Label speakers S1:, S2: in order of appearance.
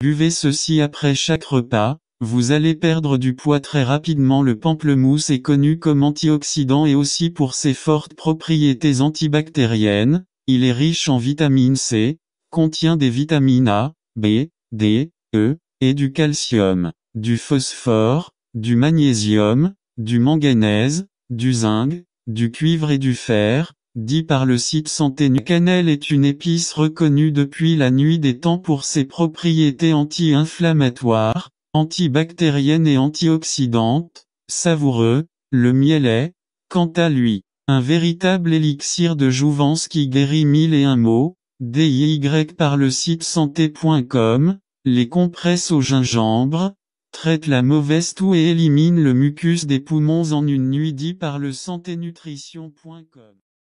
S1: Buvez ceci après chaque repas, vous allez perdre du poids très rapidement. Le pamplemousse est connu comme antioxydant et aussi pour ses fortes propriétés antibactériennes, il est riche en vitamine C, contient des vitamines A, B, D, E, et du calcium, du phosphore, du magnésium, du manganèse, du zinc, du cuivre et du fer, dit par le site Santé Nu. est une épice reconnue depuis la nuit des temps pour ses propriétés anti-inflammatoires, antibactériennes et antioxydantes, savoureux, le miel est, quant à lui, un véritable élixir de jouvence qui guérit mille et un maux, DIY par le site santé.com, les compresses au gingembre, traitent la mauvaise toux et éliminent le mucus des poumons en une nuit dit par le santénutrition.com.